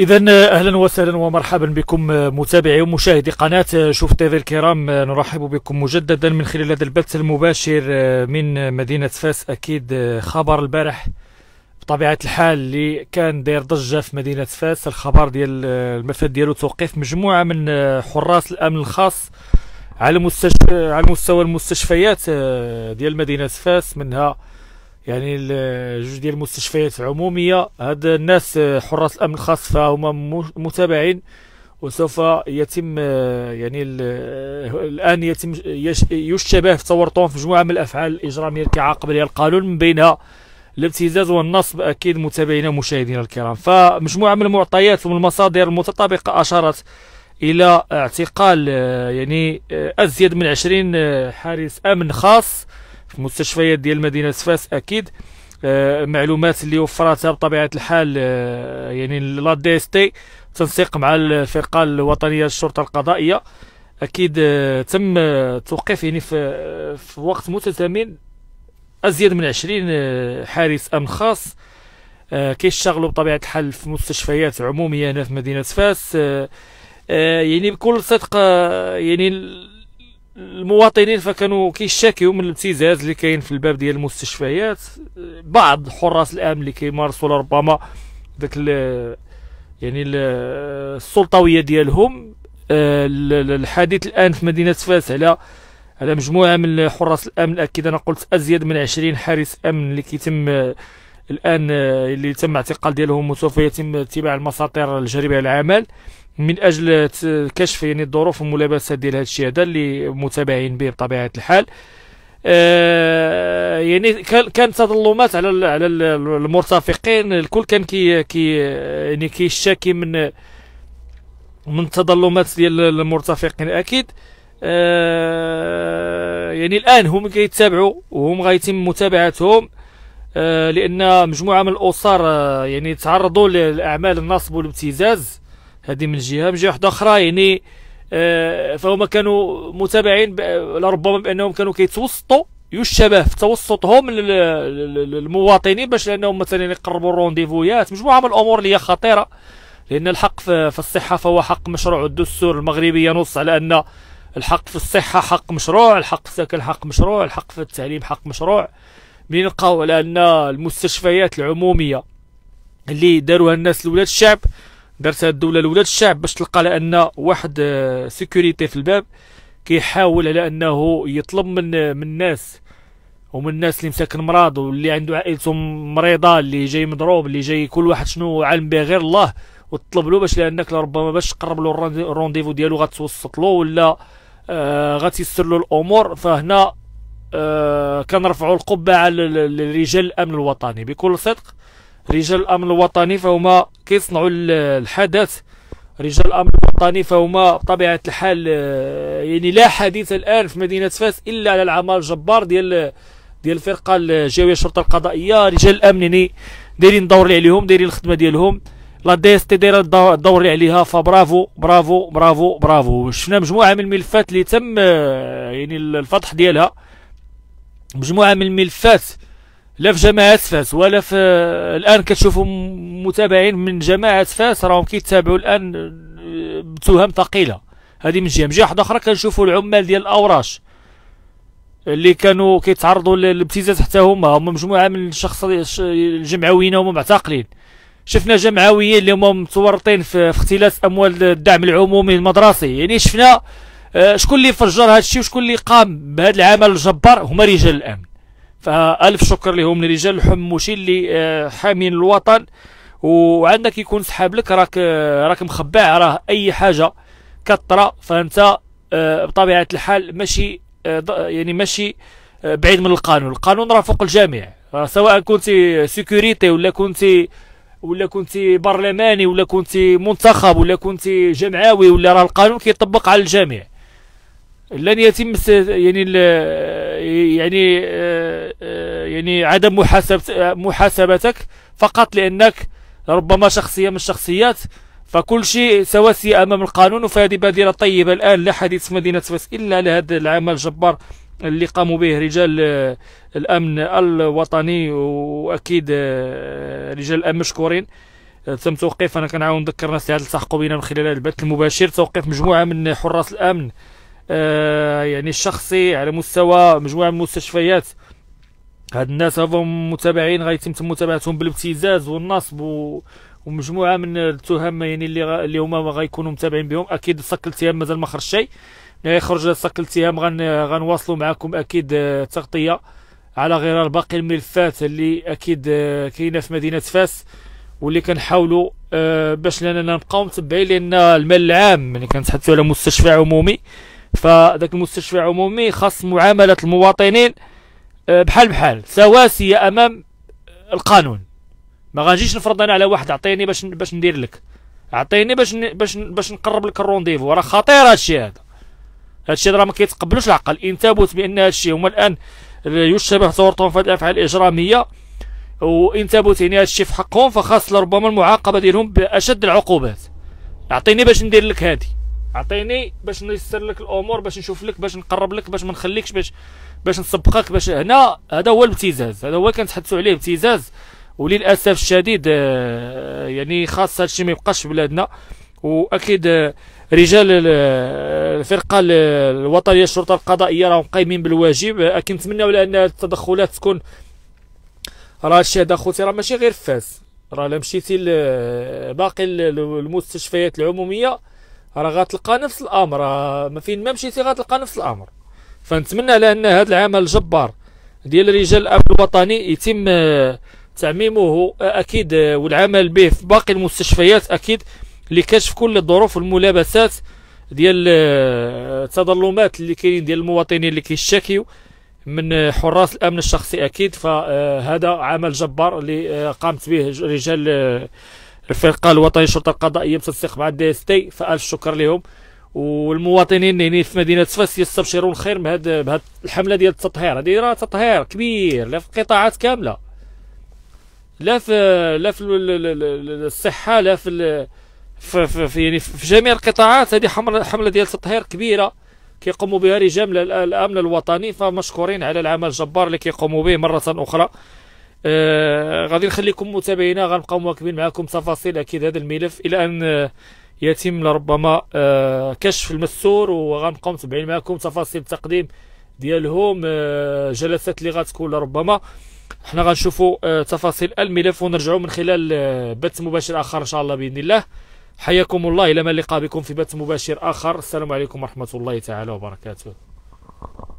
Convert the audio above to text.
إذا أهلا وسهلا ومرحبا بكم آه، متابعي ومشاهدي قناة آه، شوف تيفي الكرام آه، نرحب بكم مجددا من خلال هذا البث المباشر من مدينة فاس أكيد خبر البارح بطبيعة الحال اللي كان داير ضجة في مدينة فاس الخبر ديال المفاد ديالو توقيف مجموعة من حراس الأمن الخاص على مستشفى على مستوى المستشفيات ديال مدينة فاس منها يعني جوج ديال المستشفيات العموميه هاد الناس آه، حراس الامن الخاص فهما متابعين وسوف يتم آه، يعني آه، الان يتم يشتبه في تورطهم في مجموعه من الافعال الاجراميه التي عاقب عليها القانون من بينها الابتزاز والنصب اكيد متابعينا ومشاهدينا الكرام فمجموعه من المعطيات ومن المصادر المتطابقه اشارت الى اعتقال يعني ازيد من 20 حارس امن خاص المستشفيات ديال مدينه فاس اكيد آه، معلومات اللي وفرتها بطبيعه الحال آه، يعني لا دي اس تي تنسيق مع الفرقه الوطنيه للشرطه القضائيه اكيد آه، تم توقيف يعني في, في وقت متزامن ازيد من عشرين حارس امن خاص كيشتغلوا بطبيعه الحال في مستشفيات عموميه هنا في مدينه فاس يعني بكل صدق يعني المواطنين فكانوا كيشتكيو من الابتزاز اللي كاين في الباب ديال المستشفيات بعض حراس الامن اللي كيمارسوا ربما ذاك يعني السلطويه ديالهم آه، الحديث الان في مدينه فاس على على مجموعه من حراس الامن اكيد انا قلت ازيد من 20 حارس امن اللي كيتم آه، الان آه، اللي تم اعتقال ديالهم وسوف يتم اتباع المساطير الجريمه على العمل من اجل كشف يعني الظروف والملابسات ديال هذا الشيء هذا اللي متابعين به بطبيعه الحال آه، يعني كان تظلمات على على المرتفقين الكل كان كي كي يعني كيشتكي من من التظلمات ديال المرتفقين اكيد آه، يعني الان هم كيتابعوا وهم غيتم متابعتهم آه، لان مجموعه من الاسر يعني تعرضوا لاعمال النصب والابتزاز هذه من جهه من جهه واحده اخرى يعني آه، فهم كانوا متابعين لربما بانهم كانوا كيتوسطوا يشتبه في توسطهم للمواطنين باش لانهم مثلا يقربوا الرونديفويات مجموعه من الامور اللي هي خطيره لان الحق في الصحه فهو حق مشروع الدستور المغربي ينص على ان الحق في الصحه حق مشروع الحق في السكن حق مشروع الحق في التعليم حق مشروع من نلقاو على ان المستشفيات العموميه اللي داروها الناس لولاد الشعب دارتها الدوله الاولى الشعب باش تلقى على ان واحد سيكوريتي آه، في الباب كيحاول على انه يطلب من آه، من الناس ومن الناس اللي مساكن مراض واللي عنده عائلته مريضه اللي جاي مضروب اللي جاي كل واحد شنو عالم به غير الله وتطلب له باش لانك ربما باش تقرب له الرونديفو ديالو غتوسط له ولا آه غتيسر له الامور فهنا آه كنرفعوا القبعه لرجال الامن الوطني بكل صدق رجال الامن الوطني فهما كيصنعوا الحدث رجال الامن الوطني فهما بطبيعه الحال آه، يعني لا حديث الان في مدينه فاس الا على العمل الجبار ديال ديال الفرقه الجويه الشرطه القضائيه رجال الامن يعني دايرين الدور اللي عليهم دايرين الخدمه ديالهم لا دي اس تي دايره الدور اللي عليها فبرافو برافو برافو برافو شفنا مجموعه من الملفات اللي تم آه، يعني الفتح ديالها مجموعه من الملفات لا في جماعه فاس ولا في الان كتشوفوا متابعين من جماعه فاس راهم كيتابعوا الان بتهم ثقيله هذه من جهه من جهه واحده اخرى كنشوفوا العمال ديال الاوراش اللي كانوا كيتعرضوا للابتزاز حتى هما هما مجموعه من الشخص الجمعويين هما معتقلين شفنا جمعويين اللي هما متورطين في اختلاس اموال الدعم العمومي المدرسي يعني شفنا آه، شكون اللي فجر هذا الشيء وشكون اللي قام بهذا العمل الجبار هما رجال الامن فالف شكر لهم لرجال الحموشي اللي آه، حامين الوطن وعندك يكون سحاب لك راك آه، راك مخبع راه اي حاجه كثره فانت آه، بطبيعه الحال ماشي يعني ماشي بعيد من القانون القانون راه فوق الجميع سواء كنت سيكوريتي ولا كنت ولا كنت برلماني ولا كنت منتخب ولا كنت جمعوي ولا راه القانون كيطبق على الجميع لن يتم يعني يعني يعني عدم محاسبة محاسبتك فقط لأنك ربما شخصية من الشخصيات فكل شيء سواسية أمام القانون فهذه بادرة طيبة الآن لا حديث في مدينة فاس إلا لهذا العمل الجبار اللي قاموا به رجال آه، الأمن الوطني وأكيد آه، رجال الأمن مشكورين تم آه، توقيف أنا كنعاون نذكر الناس اللي التحقوا بنا من خلال البث المباشر توقيف مجموعة من حراس الأمن يعني الشخصي على مستوى مجموعة من المستشفيات هاد الناس هاذو متابعين غيتم متابعتهم بالابتزاز والنصب و... ومجموعه من التهم يعني اللي غ... اللي هما غيكونوا متابعين بهم اكيد صك الاتهام مازال ما خرج شيء ملي يخرج صك الاتهام غن... غنواصلوا معكم اكيد آه، تغطيه على غرار باقي الملفات اللي اكيد آه، كاينه في مدينه فاس واللي كنحاولوا آه، باش لاننا نبقاو متبعين لان المال العام ملي كنتحدثوا على مستشفى عمومي فذاك المستشفى العمومي خاص معامله المواطنين أه، بحال بحال سواسيه امام القانون ما غنجيش نفرض انا على واحد اعطيني باش باش ندير لك اعطيني باش باش باش نقرب لك الرونديفو راه خطير هادشي هذا هادشي راه ما كيتقبلوش العقل ان ثبت بان هادشي هما الان يشتبه صورتهم في الافعال الاجراميه وان ثبت يعني هادشي في حقهم فخاص لربما المعاقبه ديالهم باشد العقوبات اعطيني باش ندير لك هادي اعطيني باش نيسر لك الامور باش نشوف لك باش نقرب لك باش ما نخليكش باش باش نسبقك باش هنا هذا هو الابتزاز هذا هو اللي كنتحدثوا عليه ابتزاز وللاسف الشديد آه، يعني خاص هذا الشيء ما يبقاش في بلادنا واكيد آه، رجال آه، الفرقه الوطنيه الشرطه القضائيه راهم قايمين بالواجب كنتمناو ان التدخلات تكون راه الشيء هذا خوتي راه ماشي غير في فاس راه لمشيتي باقي المستشفيات العموميه راه غتلقى نفس الامر ما فين ما مشيتي غتلقى نفس الامر فنتمنى على ان هذا العمل الجبار ديال رجال الامن الوطني يتم آه، تعميمه اكيد آه، والعمل به في باقي المستشفيات اكيد لكشف كل الظروف والملابسات ديال آه، التظلمات اللي كاينين ديال المواطنين اللي كيشتكيو من حراس الامن الشخصي اكيد فهذا عمل جبار اللي قامت به رجال الفرقه الوطنيه الشرطه القضائيه بتنسيق مع الدي اس تي فالف شكر لهم والمواطنين هنا في مدينه فاس يستبشرون الخير بهذا بهذا الحمله ديال التطهير هذه راه تطهير كبير لا في القطاعات كامله لا في لا في الصحه لا في في, في يعني في جميع القطاعات هذه حمله ديال التطهير كبيره كيقوموا بها رجال الامن الوطني فمشكورين على العمل الجبار اللي كيقوموا به مره اخرى آه غادي نخليكم متابعينا غنبقاو مواكبين معكم تفاصيل اكيد هذا الملف الى ان آه، يتم لربما آه كشف المستور وغنبقاو متابعين معكم تفاصيل التقديم ديالهم آه جلسات اللي غتكون لربما حنا غنشوفوا آه، تفاصيل الملف ونرجعوا من خلال آه، بث مباشر اخر ان شاء الله باذن الله حياكم الله الى ما لقى بكم في بث مباشر اخر السلام عليكم ورحمه الله تعالى وبركاته